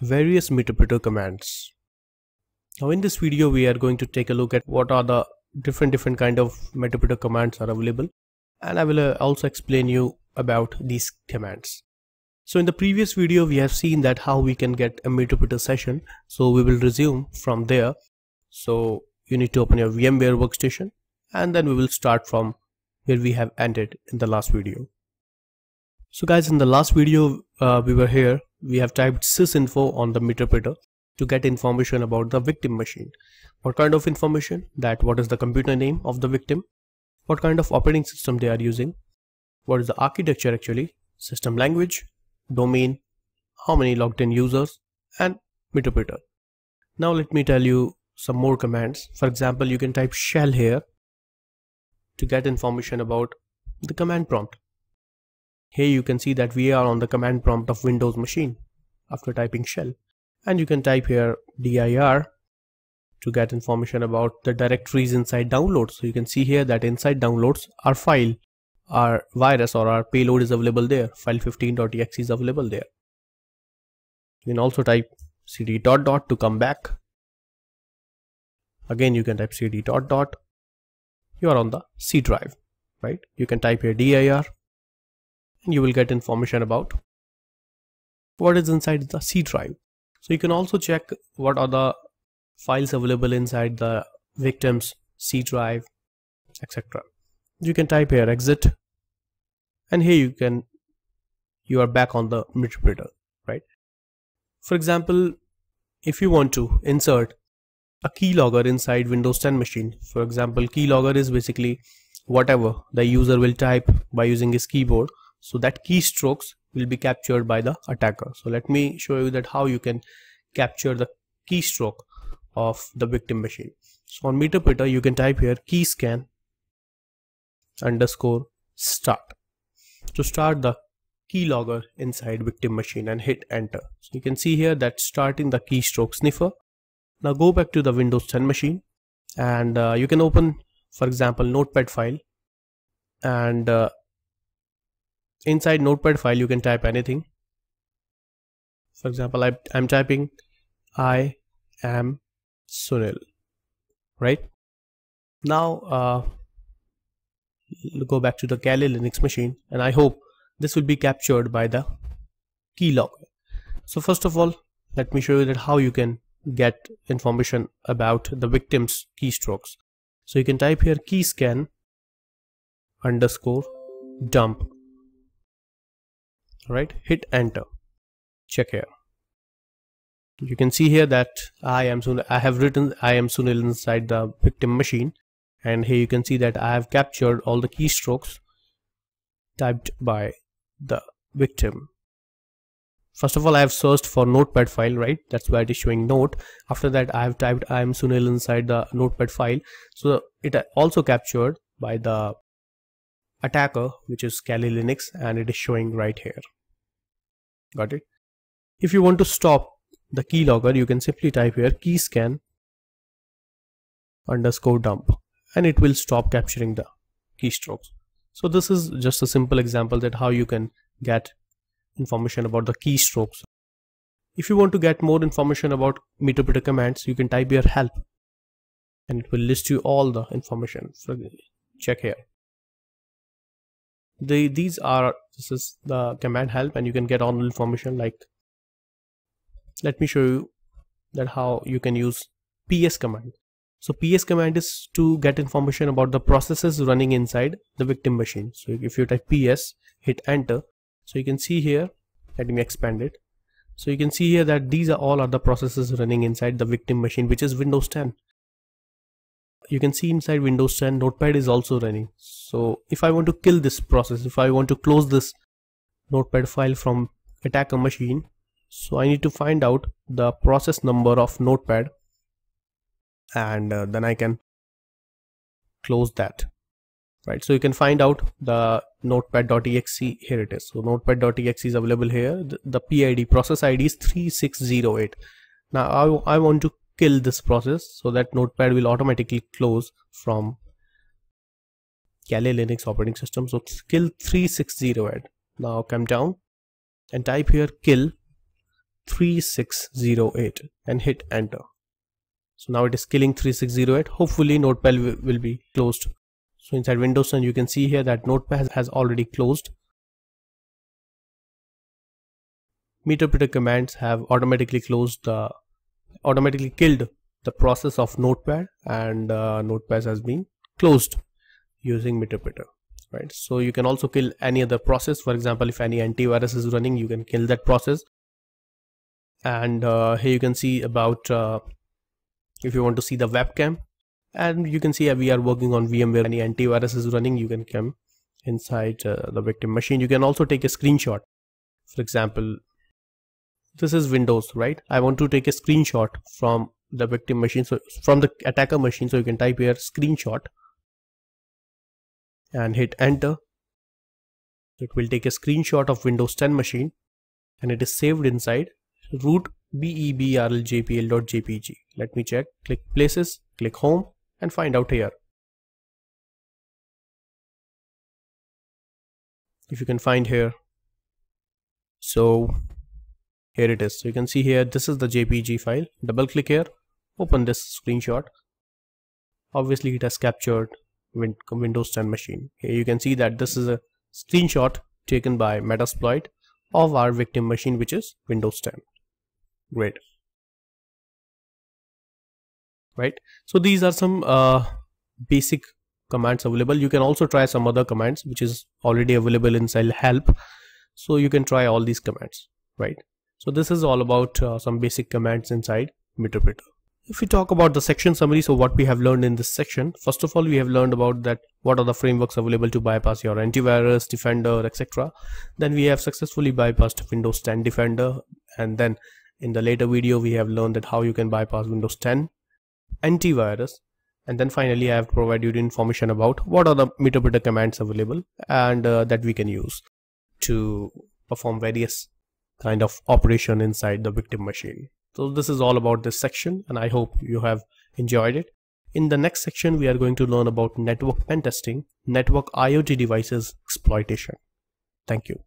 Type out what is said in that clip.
various meterpreter commands. Now in this video we are going to take a look at what are the different different kind of meterpreter commands are available and I will uh, also explain you about these commands. So in the previous video we have seen that how we can get a meterpreter session so we will resume from there. So you need to open your VMware workstation and then we will start from where we have ended in the last video. So guys in the last video uh, we were here we have typed sysinfo on the meterpreter to get information about the victim machine. What kind of information? That what is the computer name of the victim, what kind of operating system they are using, what is the architecture actually, system language, domain, how many logged in users, and meterpreter. Now let me tell you some more commands. For example, you can type shell here to get information about the command prompt. Here you can see that we are on the command prompt of Windows machine after typing shell and you can type here dir to get information about the directories inside downloads so you can see here that inside downloads our file our virus or our payload is available there file15.exe is available there you can also type cd dot dot to come back again you can type cd dot dot you are on the c drive right you can type here dir and you will get information about what is inside the C drive. So you can also check what are the files available inside the victim's C drive, etc. You can type here exit and here you can you are back on the interpreter, right? For example, if you want to insert a keylogger inside Windows 10 machine, for example, keylogger is basically whatever the user will type by using his keyboard. So that keystrokes will be captured by the attacker so let me show you that how you can capture the keystroke of the victim machine so on meterpreter you can type here key scan underscore start to start the keylogger inside victim machine and hit enter so you can see here that starting the keystroke sniffer now go back to the windows 10 machine and uh, you can open for example notepad file and uh, inside notepad file you can type anything for example I, am typing I am Sunil right now uh, go back to the Kali Linux machine and I hope this will be captured by the log so first of all let me show you that how you can get information about the victim's keystrokes so you can type here keyscan underscore dump right hit enter check here you can see here that I am soon I have written I am soon inside the victim machine and here you can see that I have captured all the keystrokes typed by the victim first of all I have searched for notepad file right that's why it is showing note after that I have typed I am Sunil inside the notepad file so it also captured by the attacker which is Kali Linux and it is showing right here got it if you want to stop the keylogger you can simply type here key scan underscore dump and it will stop capturing the keystrokes so this is just a simple example that how you can get information about the keystrokes if you want to get more information about meterpreter commands you can type here help and it will list you all the information so check here the these are this is the command help and you can get all information like let me show you that how you can use ps command so ps command is to get information about the processes running inside the victim machine so if you type ps hit enter so you can see here let me expand it so you can see here that these are all are the processes running inside the victim machine which is windows 10 you can see inside Windows 10 Notepad is also running. So if I want to kill this process, if I want to close this Notepad file from attacker machine, so I need to find out the process number of Notepad and uh, then I can close that. Right, so you can find out the notepad.exe here it is. So notepad.exe is available here. The, the PID process ID is 3608. Now I, I want to kill this process so that notepad will automatically close from Kali Linux operating system. So kill 360 add. Now come down and type here kill 3608 and hit enter. So now it is killing 3608. Hopefully notepad will be closed. So inside Windows and you can see here that notepad has already closed. Meterpreter commands have automatically closed the automatically killed the process of notepad and uh, notepad has been closed using meterpreter right so you can also kill any other process for example if any antivirus is running you can kill that process and uh, here you can see about uh, if you want to see the webcam and you can see uh, we are working on vmware any antivirus is running you can come inside uh, the victim machine you can also take a screenshot for example this is windows right i want to take a screenshot from the victim machine so from the attacker machine so you can type here screenshot and hit enter it will take a screenshot of windows 10 machine and it is saved inside root bebrljpl.jpg let me check click places click home and find out here if you can find here so here it is. So you can see here, this is the JPG file. Double click here, open this screenshot. Obviously it has captured win Windows 10 machine. Here you can see that this is a screenshot taken by Metasploit of our victim machine, which is Windows 10. Great. Right. So these are some uh, basic commands available. You can also try some other commands, which is already available inside help. So you can try all these commands, right? So this is all about uh, some basic commands inside meterpreter. If we talk about the section summary, so what we have learned in this section, first of all, we have learned about that what are the frameworks available to bypass your antivirus, Defender, etc. Then we have successfully bypassed Windows 10 Defender. And then in the later video, we have learned that how you can bypass Windows 10 antivirus. And then finally, I have provided you information about what are the meterpreter commands available and uh, that we can use to perform various kind of operation inside the victim machine. So this is all about this section and I hope you have enjoyed it. In the next section, we are going to learn about network pen testing, network IoT devices exploitation. Thank you.